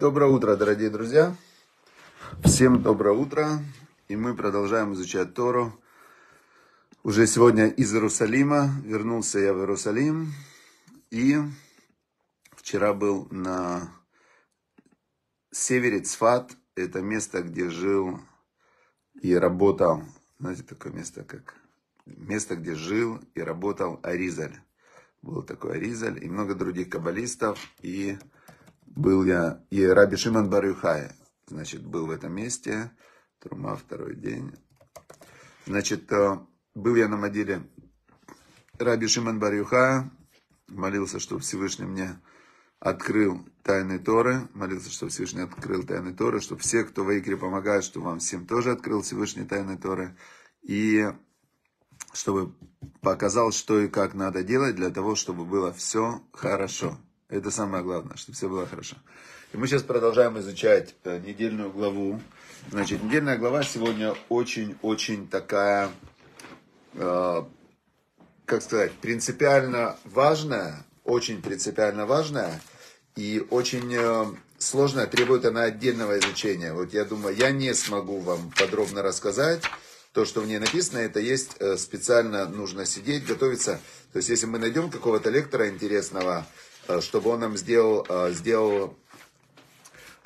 Доброе утро, дорогие друзья! Всем доброе утро! И мы продолжаем изучать Тору. Уже сегодня из Иерусалима. Вернулся я в Иерусалим. И вчера был на севере Цфат. Это место, где жил и работал. Знаете, такое место, как... Место, где жил и работал Аризаль. Был такой Аризаль и много других каббалистов. И был я, и Раби Шимон Барюхай, значит, был в этом месте, Трума второй день. Значит, э, был я на могиле Раби Шимон Барюха, молился, чтобы Всевышний мне открыл тайны Торы, молился, чтобы Всевышний открыл тайны Торы, чтобы все, кто в Икре помогает, чтобы вам всем тоже открыл Всевышний тайны Торы, и чтобы показал, что и как надо делать для того, чтобы было все хорошо. Это самое главное, чтобы все было хорошо. И мы сейчас продолжаем изучать э, недельную главу. Значит, недельная глава сегодня очень-очень такая, э, как сказать, принципиально важная, очень принципиально важная и очень э, сложная, требует она отдельного изучения. Вот я думаю, я не смогу вам подробно рассказать то, что в ней написано, это есть э, специально нужно сидеть, готовиться. То есть, если мы найдем какого-то лектора интересного, Э, чтобы он нам сделал, э, сделал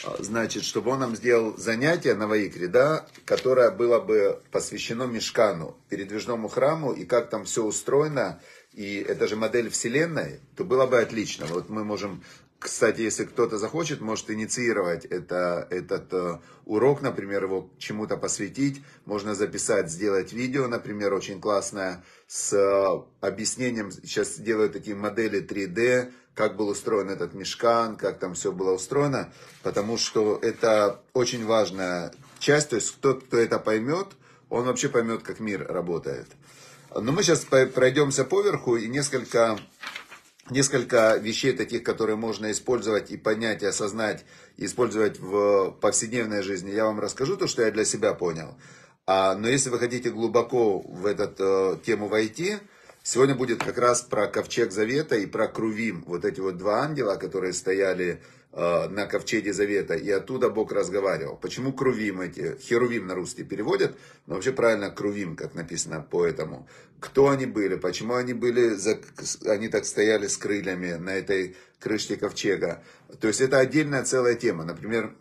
э, значит, чтобы он нам сделал занятие на Ваикре, да, которое было бы посвящено Мешкану, передвижному храму, и как там все устроено, и это же модель Вселенной, то было бы отлично. Вот мы можем, кстати, если кто-то захочет, может инициировать это, этот э, урок, например, его чему-то посвятить. Можно записать, сделать видео, например, очень классное, с э, объяснением. Сейчас делают такие модели 3D, как был устроен этот мешкан, как там все было устроено, потому что это очень важная часть, то есть тот, кто это поймет, он вообще поймет, как мир работает. Но мы сейчас пройдемся поверху и несколько, несколько вещей таких, которые можно использовать и понять, и осознать, и использовать в повседневной жизни. Я вам расскажу то, что я для себя понял. А, но если вы хотите глубоко в эту э, тему войти, Сегодня будет как раз про ковчег завета и про Крувим, вот эти вот два ангела, которые стояли э, на ковчеге завета, и оттуда Бог разговаривал. Почему Крувим эти, Херувим на русский переводят, но вообще правильно Крувим, как написано по этому. Кто они были, почему они были, они так стояли с крыльями на этой крышке ковчега. То есть это отдельная целая тема. Например,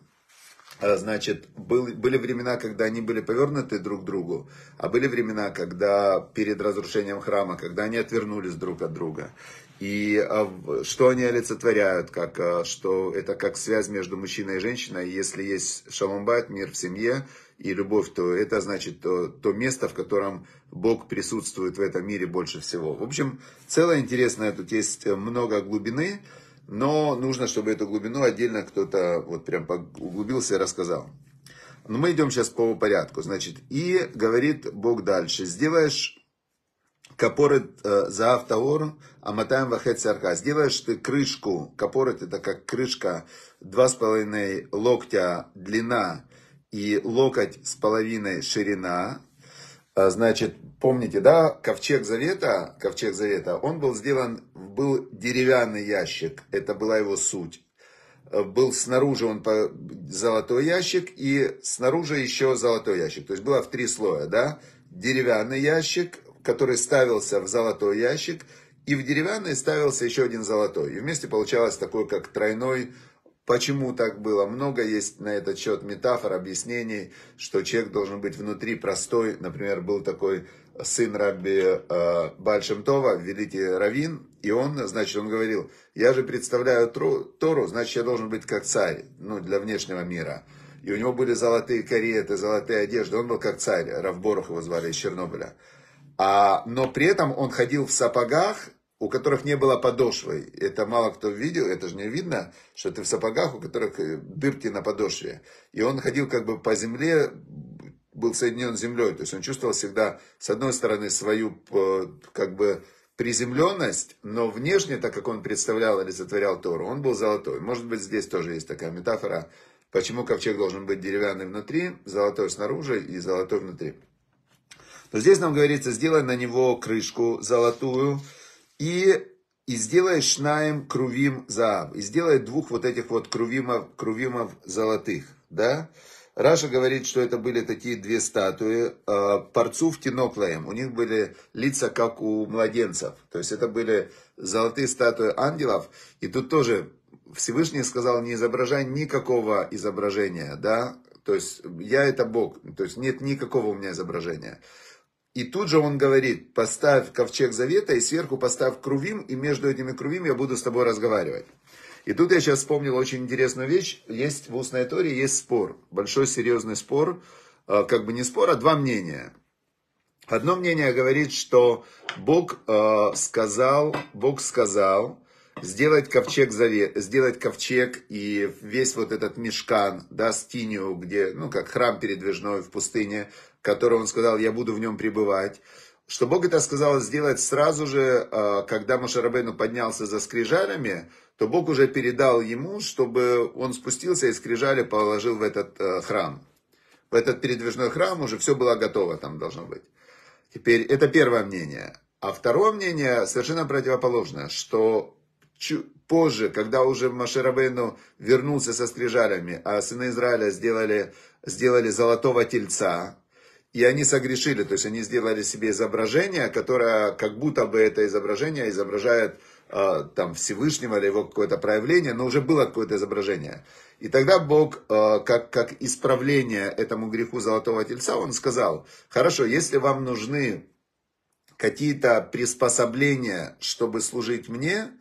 а, значит, был, были времена, когда они были повернуты друг к другу, а были времена, когда перед разрушением храма, когда они отвернулись друг от друга. И а, что они олицетворяют, как, а, что это как связь между мужчиной и женщиной. Если есть шаломбайт, мир в семье и любовь, то это значит то, то место, в котором Бог присутствует в этом мире больше всего. В общем, целое интересное, тут есть э, много глубины но нужно, чтобы эту глубину отдельно кто-то вот прям углубился и рассказал. Но мы идем сейчас по порядку. Значит, и говорит Бог дальше. Сделаешь капорет э, за автоор, а мотаем вахет сарха. Сделаешь ты крышку, капорет это как крышка, два с половиной локтя длина и локоть с половиной ширина. А, значит, Помните, да, ковчег завета, ковчег завета, он был сделан, был деревянный ящик, это была его суть. Э, был снаружи он по, золотой ящик и снаружи еще золотой ящик. То есть было в три слоя, да, деревянный ящик, который ставился в золотой ящик, и в деревянный ставился еще один золотой. И вместе получалось такой, как тройной Почему так было? Много есть на этот счет метафор, объяснений, что человек должен быть внутри простой. Например, был такой сын Рабби э, Бальшемтова, великий равин, и он, значит, он говорил, я же представляю Тору, значит, я должен быть как царь, ну, для внешнего мира. И у него были золотые кареты, золотые одежды, он был как царь, Равборох его звали из Чернобыля. А, но при этом он ходил в сапогах, у которых не было подошвы. Это мало кто видел, это же не видно, что ты в сапогах, у которых э, дырки на подошве. И он ходил как бы по земле, был соединен с землей. То есть он чувствовал всегда, с одной стороны, свою э, как бы приземленность, но внешне, так как он представлял или сотворял Тору, он был золотой. Может быть, здесь тоже есть такая метафора, почему ковчег должен быть деревянный внутри, золотой снаружи и золотой внутри. Но здесь нам говорится, сделай на него крышку золотую и, и сделай шнаем крувим заав. И сделай двух вот этих вот крувимов, крувимов золотых, да, Раша говорит, что это были такие две статуи. Э, Парцув Тиноклаем. У них были лица, как у младенцев. То есть это были золотые статуи ангелов. И тут тоже Всевышний сказал, не изображай никакого изображения. Да? То есть я это Бог. То есть нет никакого у меня изображения. И тут же он говорит, поставь ковчег завета и сверху поставь крувим, и между этими крувим я буду с тобой разговаривать. И тут я сейчас вспомнил очень интересную вещь. Есть в устной торе есть спор, большой серьезный спор, э, как бы не спор, а два мнения. Одно мнение говорит, что Бог э, сказал, Бог сказал сделать ковчег завет, сделать ковчег и весь вот этот мешкан, да, стинию, где, ну, как храм передвижной в пустыне, который он сказал, я буду в нем пребывать что Бог это сказал сделать сразу же, а, когда Мушарабейну поднялся за скрижалями, то Бог уже передал ему, чтобы он спустился и скрижали положил в этот э, храм. В этот передвижной храм уже все было готово там должно быть. Теперь это первое мнение. А второе мнение совершенно противоположное, что позже, когда уже Маширабейну вернулся со скрижалями, а сыны Израиля сделали, сделали золотого тельца, и они согрешили, то есть они сделали себе изображение, которое как будто бы это изображение изображает э, там Всевышнего или его какое-то проявление, но уже было какое-то изображение. И тогда Бог, э, как, как исправление этому греху золотого тельца, он сказал, хорошо, если вам нужны какие-то приспособления, чтобы служить мне,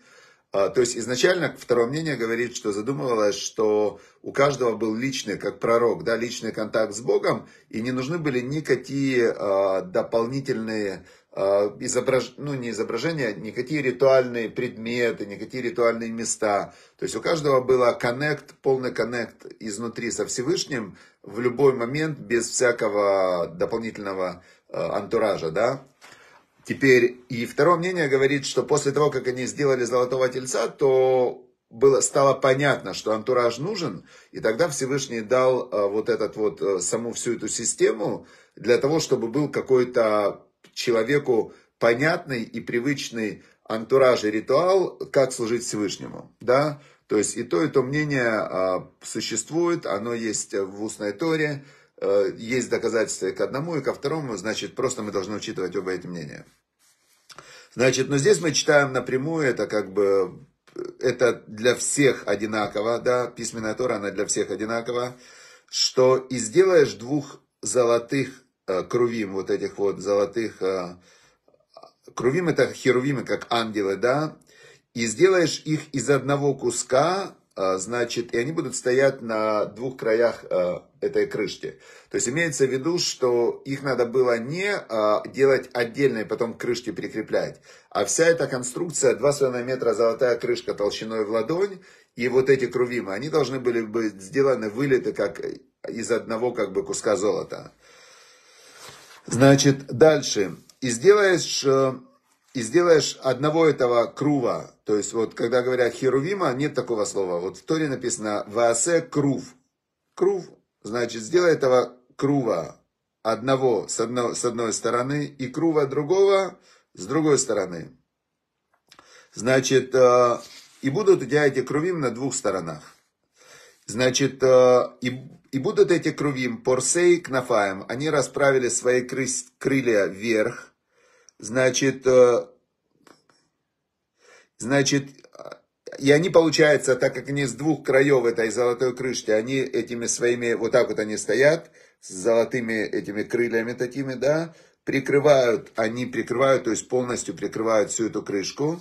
а, то есть изначально второе мнение говорит, что задумывалось, что у каждого был личный, как пророк, да, личный контакт с Богом, и не нужны были никакие а, дополнительные а, изображ... ну, не изображения, никакие ритуальные предметы, никакие ритуальные места. То есть у каждого было коннект, полный коннект изнутри со Всевышним в любой момент без всякого дополнительного антуража, да, Теперь и второе мнение говорит, что после того, как они сделали золотого тельца, то было, стало понятно, что антураж нужен, и тогда Всевышний дал э, вот этот вот, э, саму всю эту систему для того, чтобы был какой-то человеку понятный и привычный антураж и ритуал, как служить Всевышнему, да, то есть и то, и то мнение а, существует, оно есть в устной торе, Э, есть доказательства и к одному, и ко второму, значит, просто мы должны учитывать оба эти мнения. Значит, но здесь мы читаем напрямую, это как бы, это для всех одинаково, да, письменная Тора, она для всех одинакова, что и сделаешь двух золотых э, крувим, вот этих вот золотых, э, крувим это херувимы, как ангелы, да, и сделаешь их из одного куска, а, значит, и они будут стоять на двух краях а, этой крышки. То есть имеется в виду, что их надо было не а, делать отдельно и потом к крышке прикреплять, а вся эта конструкция 2,5 метра золотая крышка толщиной в ладонь, и вот эти крувимы, они должны были быть сделаны вылеты как из одного как бы куска золота. Значит, дальше. И сделаешь э, и сделаешь одного этого крува, то есть вот когда говорят херувима, нет такого слова. Вот в Торе написано «ваасе крув». Крув, значит, сделай этого крува одного с, одно, с одной стороны и крува другого с другой стороны. Значит, э, и будут у тебя эти крувим на двух сторонах. Значит, э, и, и будут эти крувим порсей кнафаем, они расправили свои кры, крылья вверх – Значит, э, значит, и они, получается, так как они с двух краев этой золотой крышки, они этими своими, вот так вот они стоят, с золотыми этими крыльями такими, да, прикрывают, они прикрывают, то есть полностью прикрывают всю эту крышку.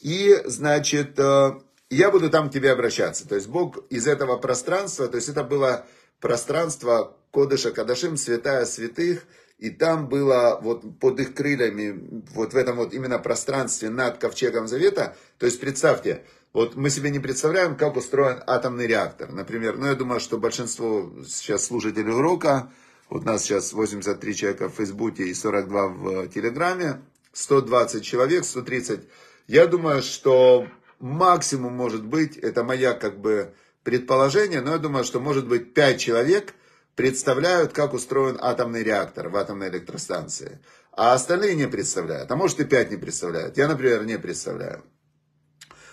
И, значит, э, я буду там к тебе обращаться. То есть Бог из этого пространства, то есть это было пространство Кодыша Кадашим, святая святых, и там было вот под их крыльями, вот в этом вот именно пространстве над Ковчегом Завета. То есть представьте, вот мы себе не представляем, как устроен атомный реактор. Например, ну я думаю, что большинство сейчас слушателей урока, вот нас сейчас 83 человека в Фейсбуке и 42 в Телеграме, 120 человек, 130. Я думаю, что максимум может быть, это моя как бы предположение, но я думаю, что может быть 5 человек – представляют, как устроен атомный реактор в атомной электростанции. А остальные не представляют. А может и пять не представляют. Я, например, не представляю.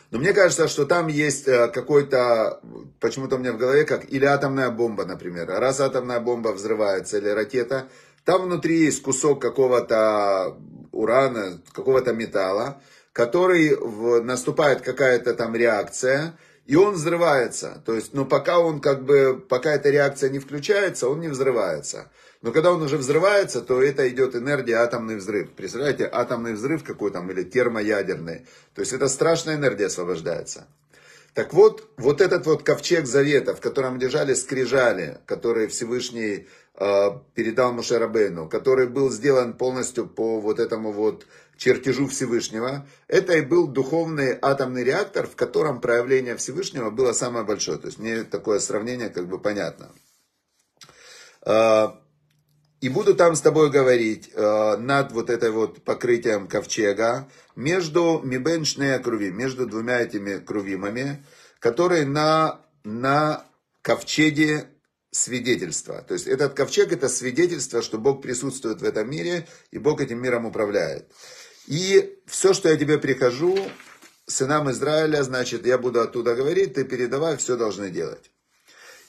Но мне кажется, что там есть э, какой-то, почему-то у меня в голове, как или атомная бомба, например. А раз атомная бомба взрывается или ракета, там внутри есть кусок какого-то урана, какого-то металла, который в, наступает какая-то там реакция, и он взрывается. То есть, ну, пока он как бы, пока эта реакция не включается, он не взрывается. Но когда он уже взрывается, то это идет энергия атомный взрыв. Представляете, атомный взрыв какой там, или термоядерный. То есть, это страшная энергия освобождается. Так вот, вот этот вот ковчег завета, в котором лежали скрижали, которые Всевышний э, передал Мушерабейну, который был сделан полностью по вот этому вот чертежу Всевышнего. Это и был духовный атомный реактор, в котором проявление Всевышнего было самое большое. То есть мне такое сравнение как бы понятно. А, и буду там с тобой говорить а, над вот этой вот покрытием ковчега между мибеншные круви, между двумя этими крувимами, которые на, на ковчеге свидетельства. То есть этот ковчег это свидетельство, что Бог присутствует в этом мире и Бог этим миром управляет. И все, что я тебе прихожу сынам Израиля, значит, я буду оттуда говорить, ты передавай, все должны делать.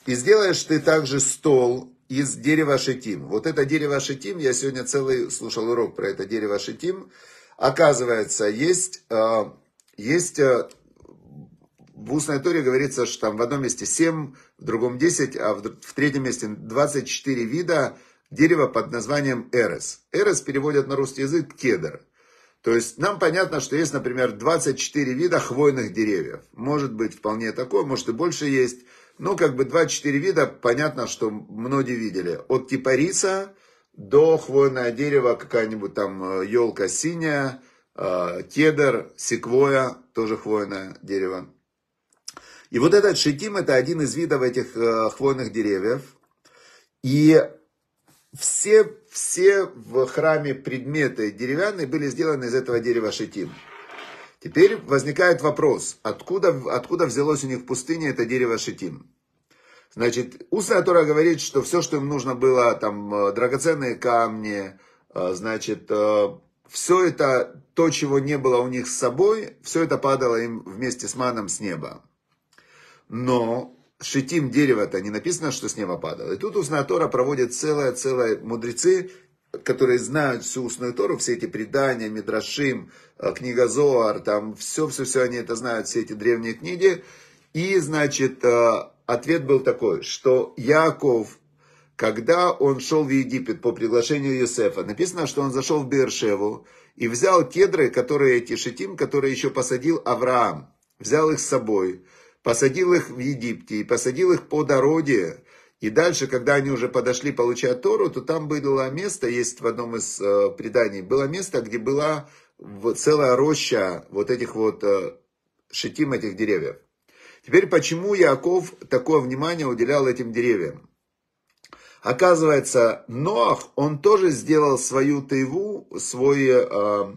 И сделаешь ты также стол из дерева шитим. Вот это дерево шитим, я сегодня целый слушал урок про это дерево шитим. Оказывается, есть, э, есть э, в устной торе говорится, что там в одном месте 7, в другом 10, а в, в третьем месте 24 вида дерева под названием эрес. Эрес переводят на русский язык кедр. То есть нам понятно, что есть, например, 24 вида хвойных деревьев. Может быть вполне такое, может и больше есть. Но как бы 24 вида, понятно, что многие видели. От кипариса до хвойное дерево какая-нибудь там елка э, синяя, э, кедр, секвоя, тоже хвойное дерево. И вот этот шитим, это один из видов этих э, хвойных деревьев. И все все в храме предметы деревянные были сделаны из этого дерева шитим. Теперь возникает вопрос, откуда, откуда взялось у них в пустыне это дерево шитим? Значит, устная Тора говорит, что все, что им нужно было, там, э, драгоценные камни, э, значит, э, все это, то, чего не было у них с собой, все это падало им вместе с маном с неба. Но шитим дерево-то не написано, что с неба падало. И тут устная Тора проводит целое-целое мудрецы, которые знают всю устную Тору, все эти предания, Мидрашим, э, книга Зоар, там все-все-все они это знают, все эти древние книги. И, значит, э, ответ был такой, что Яков, когда он шел в Египет по приглашению Юсефа, написано, что он зашел в Бершеву и взял кедры, которые эти шитим, которые еще посадил Авраам, взял их с собой – посадил их в Египте и посадил их по дороге. И дальше, когда они уже подошли получать Тору, то там было место, есть в одном из э, преданий, было место, где была целая роща вот этих вот э, шитим этих деревьев. Теперь, почему Яков такое внимание уделял этим деревьям? Оказывается, Ноах, он тоже сделал свою тайву, свой э,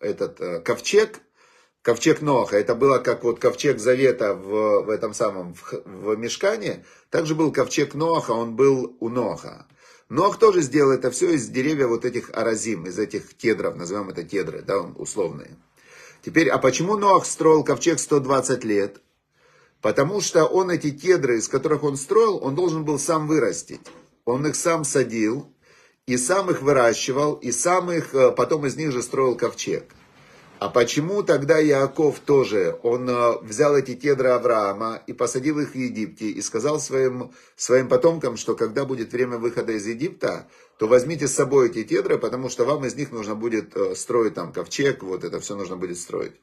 этот э, ковчег Ковчег Ноха. это было как вот ковчег Завета в, в этом самом, в, в Мешкане, также был ковчег Ноха. он был у Ноха. Нох тоже сделал это все из деревьев вот этих аразим, из этих кедров, назовем это кедры, да, условные. Теперь, а почему Ноах строил ковчег 120 лет? Потому что он эти кедры, из которых он строил, он должен был сам вырастить. Он их сам садил, и сам их выращивал, и сам их, э, потом из них же строил ковчег. А почему тогда Яков тоже, он э, взял эти кедры Авраама и посадил их в Египте, и сказал своим, своим потомкам, что когда будет время выхода из Египта, то возьмите с собой эти кедры, потому что вам из них нужно будет э, строить там ковчег, вот это все нужно будет строить.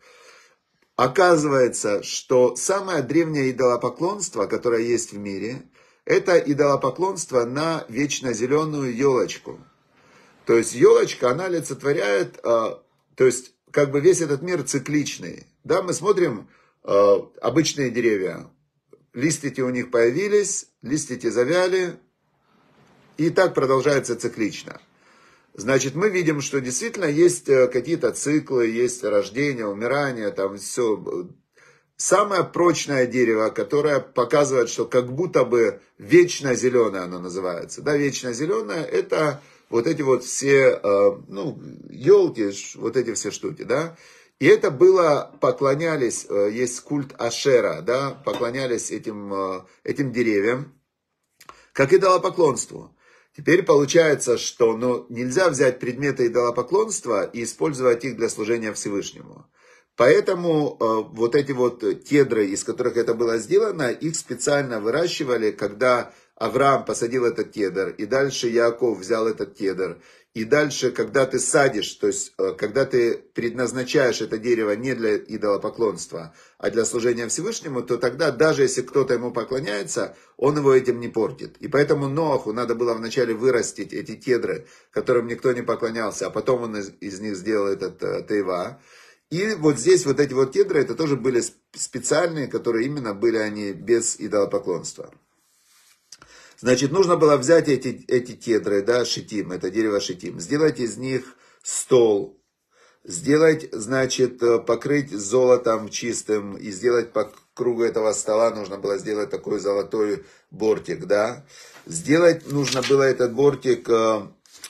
Оказывается, что самое древнее идолопоклонство, которое есть в мире, это идолопоклонство на вечно зеленую елочку. То есть елочка, она олицетворяет, э, то есть как бы весь этот мир цикличный. Да, мы смотрим э, обычные деревья. Листики у них появились, листики завяли. И так продолжается циклично. Значит, мы видим, что действительно есть э, какие-то циклы, есть рождение, умирание, там все. Самое прочное дерево, которое показывает, что как будто бы вечно зеленое оно называется. Да, вечно зеленое – это вот эти вот все, э, ну, елки, вот эти все штуки, да. И это было, поклонялись, э, есть культ Ашера, да, поклонялись этим, э, этим деревьям, как и идолопоклонству. Теперь получается, что ну, нельзя взять предметы идолопоклонства и использовать их для служения Всевышнему. Поэтому э, вот эти вот кедры, из которых это было сделано, их специально выращивали, когда Авраам посадил этот кедр, и дальше Яков взял этот кедр. И дальше, когда ты садишь, то есть, э, когда ты предназначаешь это дерево не для идолопоклонства, а для служения Всевышнему, то тогда, даже если кто-то ему поклоняется, он его этим не портит. И поэтому Ноаху надо было вначале вырастить эти кедры, которым никто не поклонялся, а потом он из, из них сделал этот э, тейва. И вот здесь вот эти вот кедры, это тоже были специальные, которые именно были они без идолопоклонства. Значит, нужно было взять эти, эти кедры, да, шитим, это дерево шитим, сделать из них стол, сделать, значит, э, покрыть золотом чистым и сделать по кругу этого стола нужно было сделать такой золотой бортик, да. Сделать нужно было этот бортик, э,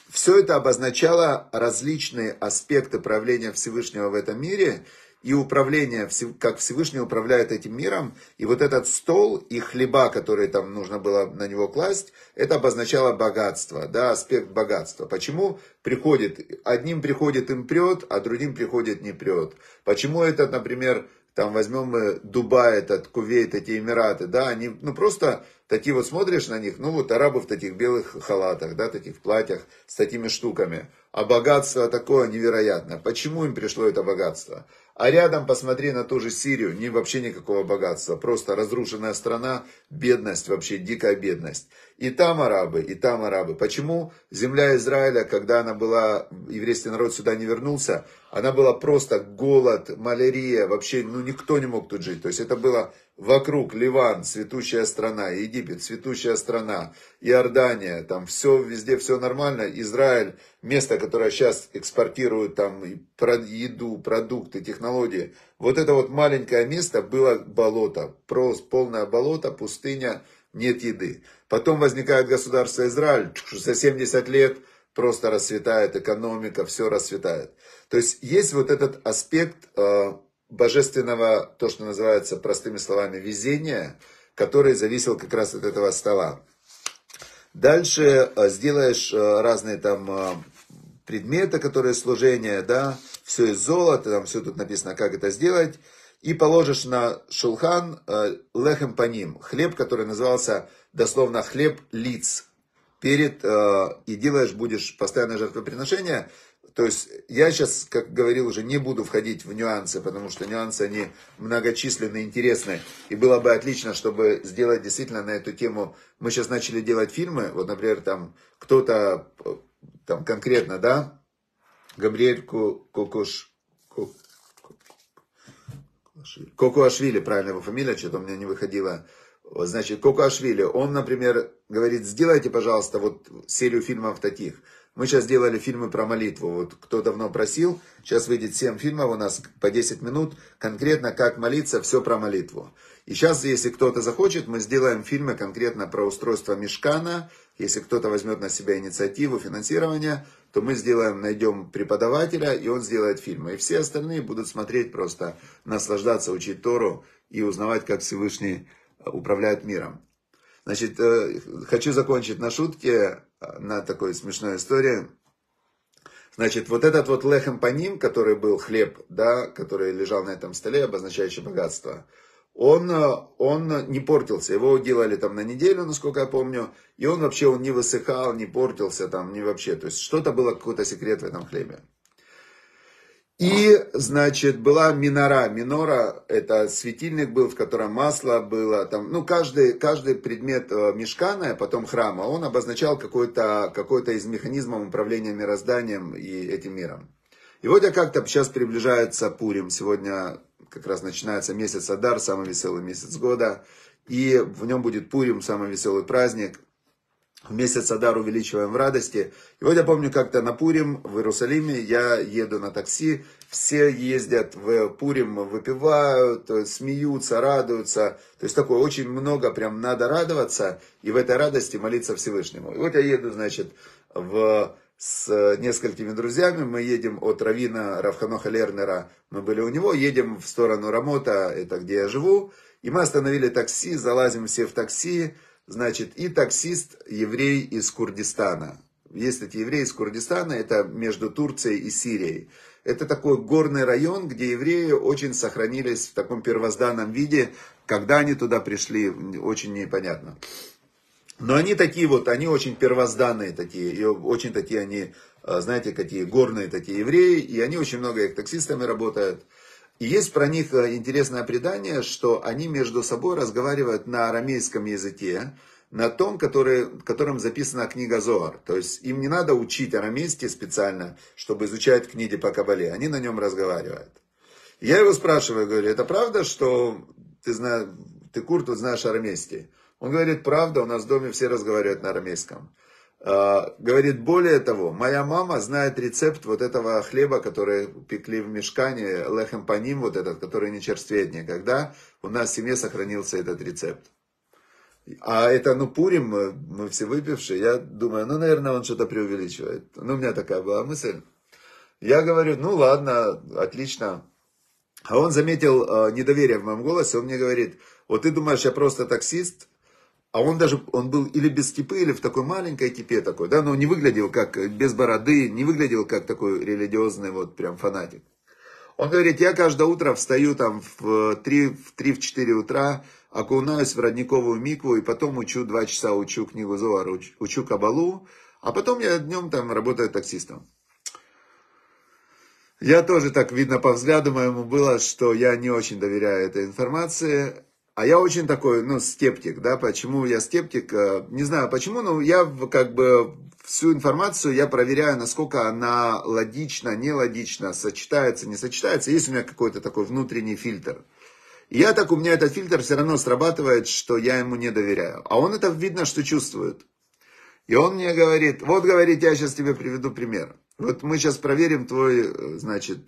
все это обозначало различные аспекты правления Всевышнего в этом мире – и управление, как Всевышний управляет этим миром. И вот этот стол и хлеба, которые там нужно было на него класть, это обозначало богатство, да, аспект богатства. Почему приходит, одним приходит им прет, а другим приходит не прет. Почему этот, например, там возьмем мы Дубай, этот, Кувейт, эти Эмираты, да, они, ну, просто такие вот смотришь на них, ну, вот арабы в таких белых халатах, да, таких платьях с такими штуками а богатство такое невероятное. Почему им пришло это богатство? А рядом посмотри на ту же Сирию, не вообще никакого богатства, просто разрушенная страна, бедность вообще, дикая бедность. И там арабы, и там арабы. Почему земля Израиля, когда она была, еврейский народ сюда не вернулся, она была просто голод, малярия, вообще, ну никто не мог тут жить. То есть это было вокруг Ливан, цветущая страна, Египет, цветущая страна, Иордания, там все, везде все нормально. Израиль, место, которое сейчас экспортирует там еду, продукты, технологии. Вот это вот маленькое место было болото, просто полное болото, пустыня, нет еды. Потом возникает государство Израиль, за 70 лет просто расцветает экономика, все расцветает. То есть есть вот этот аспект э, божественного, то, что называется простыми словами, везения, который зависел как раз от этого стола. Дальше э, сделаешь э, разные там э, предметы, которые служение, да, все из золота, там все тут написано, как это сделать. И положишь на шулхан лехем по ним, хлеб, который назывался дословно хлеб лиц, перед, э, и делаешь, будешь постоянное жертвоприношение. То есть я сейчас, как говорил уже, не буду входить в нюансы, потому что нюансы, они многочисленны, интересные И было бы отлично, чтобы сделать действительно на эту тему. Мы сейчас начали делать фильмы, вот, например, там кто-то, э, там конкретно, да, Габриэль Кокуш Кукуашвили, правильно его фамилия, что-то у меня не выходило значит, Кокашвили, он, например, говорит, сделайте, пожалуйста, вот серию фильмов таких. Мы сейчас делали фильмы про молитву. Вот кто давно просил, сейчас выйдет 7 фильмов у нас по 10 минут, конкретно как молиться, все про молитву. И сейчас, если кто-то захочет, мы сделаем фильмы конкретно про устройство мешкана. Если кто-то возьмет на себя инициативу финансирования, то мы сделаем, найдем преподавателя, и он сделает фильмы. И все остальные будут смотреть просто, наслаждаться, учить Тору и узнавать, как Всевышний управляют миром. Значит, э, хочу закончить на шутке, э, на такой смешной истории. Значит, вот этот вот лехем по ним, который был хлеб, да, который лежал на этом столе, обозначающий богатство, он, э, он не портился. Его делали там на неделю, насколько я помню, и он вообще он не высыхал, не портился там, не вообще. То есть что-то было, какой-то секрет в этом хлебе. И, значит, была минора. Минора – это светильник был, в котором масло было. Там, ну, каждый, каждый предмет э, мешкана, потом храма, он обозначал какой-то какой из механизмов управления мирозданием и этим миром. И вот я как-то сейчас приближается Пурим. Сегодня как раз начинается месяц Адар, самый веселый месяц года. И в нем будет Пурим, самый веселый праздник в месяц Адар увеличиваем в радости. И вот я помню, как-то на Пурим в Иерусалиме я еду на такси, все ездят в Пурим, выпивают, смеются, радуются. То есть такое очень много, прям надо радоваться и в этой радости молиться Всевышнему. И вот я еду, значит, в с несколькими друзьями. Мы едем от Равина Равханоха Лернера, мы были у него, едем в сторону Рамота, это где я живу. И мы остановили такси, залазим все в такси, Значит, и таксист еврей из Курдистана. Есть эти евреи из Курдистана, это между Турцией и Сирией. Это такой горный район, где евреи очень сохранились в таком первозданном виде. Когда они туда пришли, очень непонятно. Но они такие вот, они очень первозданные такие, и очень такие они, э, знаете, какие горные такие евреи, и они очень много их таксистами работают. И есть про них э, интересное предание, что они между собой разговаривают на арамейском языке, на том, который, которым записана книга Зоар. То есть им не надо учить арамейский специально, чтобы изучать книги по Кабале. Они на нем разговаривают. я его спрашиваю, говорю, это правда, что ты, зна... ты курд, знаешь арамейский? Он говорит, правда, у нас в доме все разговаривают на арамейском. Э, говорит, более того, моя мама знает рецепт вот этого хлеба, который пекли в мешкане, лехем по ним, вот этот, который не черствеет никогда. У нас в семье сохранился этот рецепт. А это, ну, Пурим, мы, мы все выпившие, я думаю, ну, наверное, он что-то преувеличивает. Ну, у меня такая была мысль. Я говорю, ну, ладно, отлично. А он заметил э, недоверие в моем голосе, он мне говорит, вот ты думаешь, я просто таксист? А он даже, он был или без кипы, или в такой маленькой кипе такой, да, но не выглядел как, без бороды, не выглядел как такой религиозный вот прям фанатик. Он говорит, я каждое утро встаю там в 3-4 в утра, окунаюсь в родниковую микву и потом учу, два часа учу книгу Зоар, учу, учу кабалу, а потом я днем там работаю таксистом. Я тоже так, видно, по взгляду моему было, что я не очень доверяю этой информации. А я очень такой, ну, скептик, да, почему я скептик, э, не знаю почему, но я как бы всю информацию я проверяю, насколько она логична, нелогична, сочетается, не сочетается. Есть у меня какой-то такой внутренний фильтр. И я так, у меня этот фильтр все равно срабатывает, что я ему не доверяю. А он это видно, что чувствует. И он мне говорит, вот, говорит, я сейчас тебе приведу пример. Вот мы сейчас проверим твой, э, значит,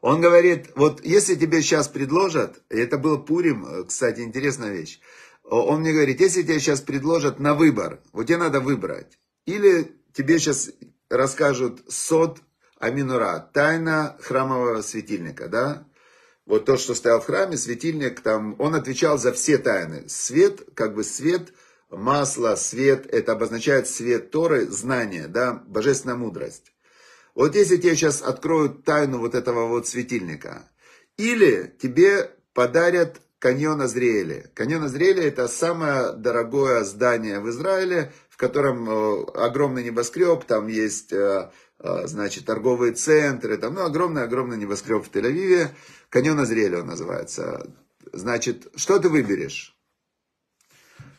он говорит, вот если тебе сейчас предложат, это был Пурим, э, кстати, интересная вещь. Он мне говорит, если тебе сейчас предложат на выбор, вот тебе надо выбрать. Или тебе сейчас расскажут сот аминура, тайна храмового светильника, да? Вот то, что стоял в храме, светильник, там, он отвечал за все тайны. Свет, как бы свет, масло, свет, это обозначает свет Торы, знание, да, божественная мудрость. Вот если тебе сейчас откроют тайну вот этого вот светильника, или тебе подарят каньон Азриэля. Каньон Азриэля это самое дорогое здание в Израиле, в котором э, огромный небоскреб, там есть э, э, значит, торговые центры, там, ну, огромный-огромный небоскреб в Тель-Авиве. Каньон Азриэля он называется. Значит, что ты выберешь?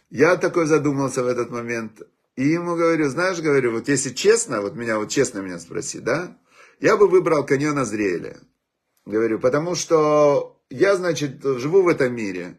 Я такой задумался в этот момент. И ему говорю, знаешь, говорю, вот если честно, вот меня, вот честно меня спроси, да, я бы выбрал каньон Азриэля. Говорю, потому что я, значит, живу в этом мире.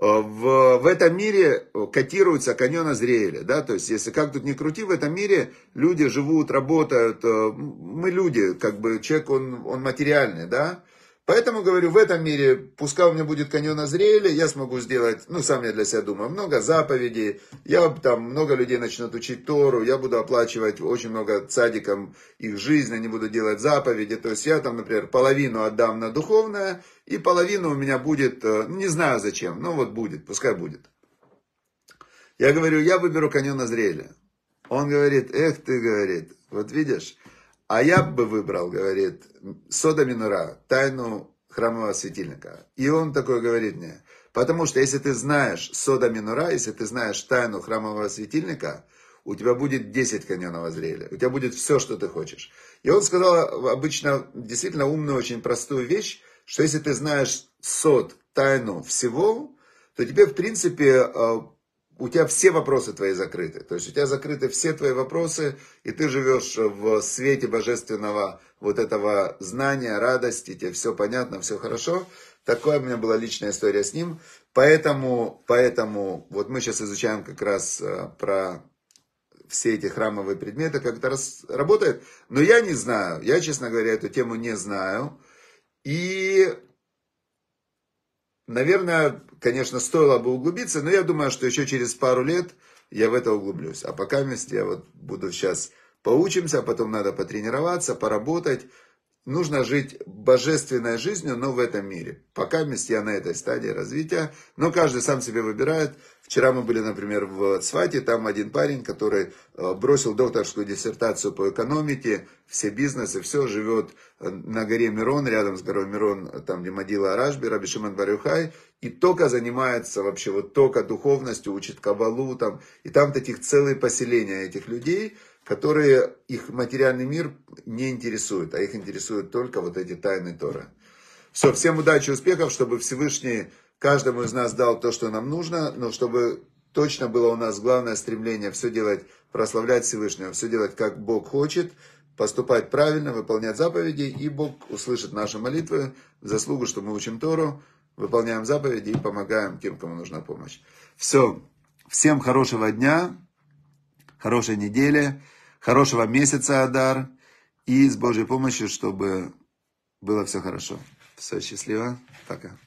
Э, в, в этом мире э, котируются каньона Азриэля, да, то есть, если как тут не крути, в этом мире люди живут, работают, э, мы люди, как бы, человек, он, он материальный, да, Поэтому, говорю, в этом мире, пускай у меня будет каньон Азриэля, я смогу сделать, ну, сам я для себя думаю, много заповедей, я там, много людей начнут учить Тору, я буду оплачивать очень много цадикам их жизнь, они буду делать заповеди, то есть я там, например, половину отдам на духовное, и половину у меня будет, э, ну, не знаю зачем, но вот будет, пускай будет. Я говорю, я выберу каньон Азриэля. Он говорит, эх ты, говорит, вот видишь, а я бы выбрал, говорит, Сода Минура, тайну храмового светильника. И он такой говорит мне, потому что если ты знаешь Сода Минура, если ты знаешь тайну храмового светильника, у тебя будет 10 коней на у тебя будет все, что ты хочешь. И он сказал обычно действительно умную, очень простую вещь, что если ты знаешь сот, тайну всего, то тебе, в принципе, э, у тебя все вопросы твои закрыты. То есть у тебя закрыты все твои вопросы, и ты живешь в свете божественного вот этого знания, радости, тебе все понятно, все хорошо. Такая у меня была личная история с ним. Поэтому, поэтому вот мы сейчас изучаем как раз э, про все эти храмовые предметы, как это работает. Но я не знаю, я, честно говоря, эту тему не знаю. И, наверное, конечно, стоило бы углубиться, но я думаю, что еще через пару лет я в это углублюсь. А пока я вот буду сейчас поучимся, а потом надо потренироваться, поработать, нужно жить божественной жизнью, но в этом мире. Пока я на этой стадии развития, но каждый сам себе выбирает. Вчера мы были, например, в Цвате, там один парень, который э, бросил докторскую диссертацию по экономике, все бизнесы, все, живет э, на горе Мирон, рядом с горой Мирон, э, там, где Мадила Арашби, Раби Барюхай, и только занимается вообще вот только духовностью, учит кабалу там, и там таких целые поселения этих людей – которые их материальный мир не интересует, а их интересуют только вот эти тайны Тора. Все, всем удачи, успехов, чтобы Всевышний каждому из нас дал то, что нам нужно, но чтобы точно было у нас главное стремление все делать, прославлять Всевышнего, все делать, как Бог хочет, поступать правильно, выполнять заповеди, и Бог услышит наши молитвы, заслугу, что мы учим Тору, выполняем заповеди и помогаем тем, кому нужна помощь. Все. Всем хорошего дня, хорошей недели. Хорошего месяца, Адар. И с Божьей помощью, чтобы было все хорошо. Все счастливо. Пока.